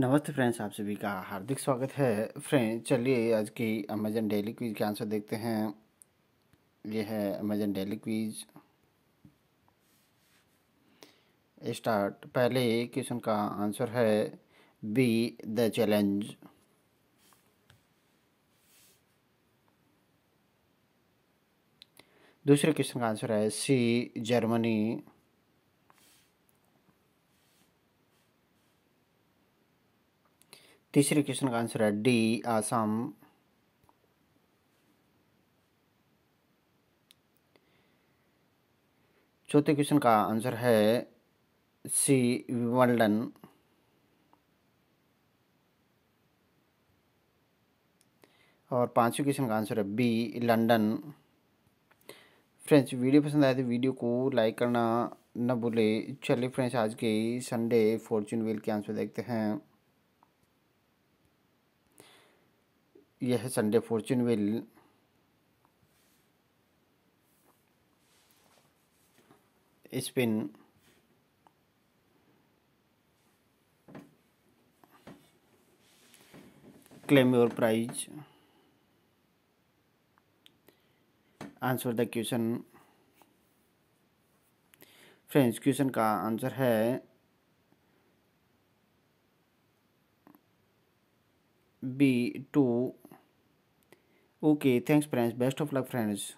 नमस्ते फ्रेंड्स आप सभी का हार्दिक स्वागत है फ्रेंड चलिए आज की अमेजन डेली क्विज के आंसर देखते हैं ये है अमेजन डेली क्विज स्टार्ट पहले क्वेश्चन का आंसर है बी द चैलेंज दूसरे क्वेश्चन का आंसर है सी जर्मनी तीसरे क्वेश्चन का आंसर है डी आसाम चौथे क्वेश्चन का आंसर है सी विमल्डन और पांचवें क्वेश्चन का आंसर है बी लंदन फ्रेंड्स वीडियो पसंद आए तो वीडियो को लाइक करना न भूले चलिए फ्रेंड्स आज के संडे फॉर्चून व्हील के आंसर देखते हैं यह Sunday fortune wheel spin claim your prize answer the question friends question का आंसर है B two okay thanks friends best of luck friends